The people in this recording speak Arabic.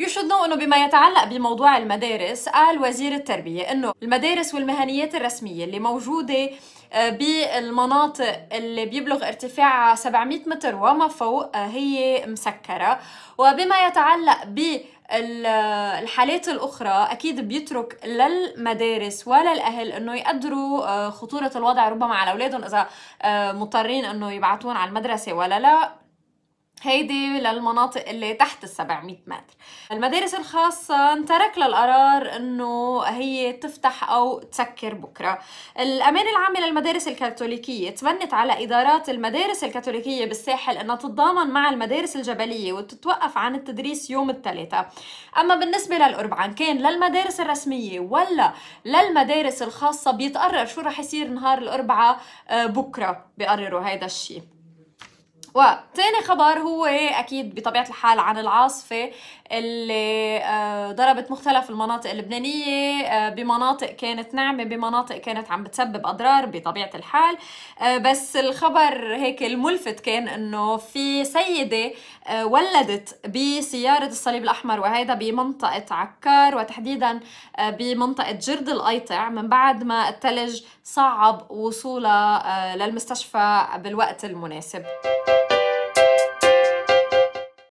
You should know انه بما يتعلق بموضوع المدارس قال وزير التربية انه المدارس والمهنيات الرسمية اللي موجودة آه، بالمناطق اللي بيبلغ ارتفاعها 700 متر وما فوق آه، هي مسكرة وبما يتعلق ب الحالات الاخرى اكيد بيترك للمدارس ولا الأهل انه يقدروا آه، خطوره الوضع ربما على اولادهم اذا مضطرين انه يبعثون على المدرسه ولا لا هيدي للمناطق اللي تحت ال 700 متر المدارس الخاصة انترك للقرار انه هي تفتح او تسكر بكرة الامانة العامة للمدارس الكاثوليكية تمنت على ادارات المدارس الكاثوليكية بالساحل انها تتضامن مع المدارس الجبلية وتتوقف عن التدريس يوم الثلاثاء اما بالنسبة للاربعان كان للمدارس الرسمية ولا للمدارس الخاصة بيتقرر شو رح يصير نهار الاربعاء آه، بكرة بقرروا هذا الشيء وثاني خبر هو إيه، اكيد بطبيعه الحال عن العاصفه اللي آه، ضربت مختلف المناطق اللبنانيه آه، بمناطق كانت ناعمه بمناطق كانت عم بتسبب اضرار بطبيعه الحال آه، بس الخبر هيك الملفت كان انه في سيده ولدت بسياره الصليب الاحمر وهذا بمنطقه عكار وتحديدا بمنطقه جرد الايطع من بعد ما الثلج صعب وصولها للمستشفى بالوقت المناسب.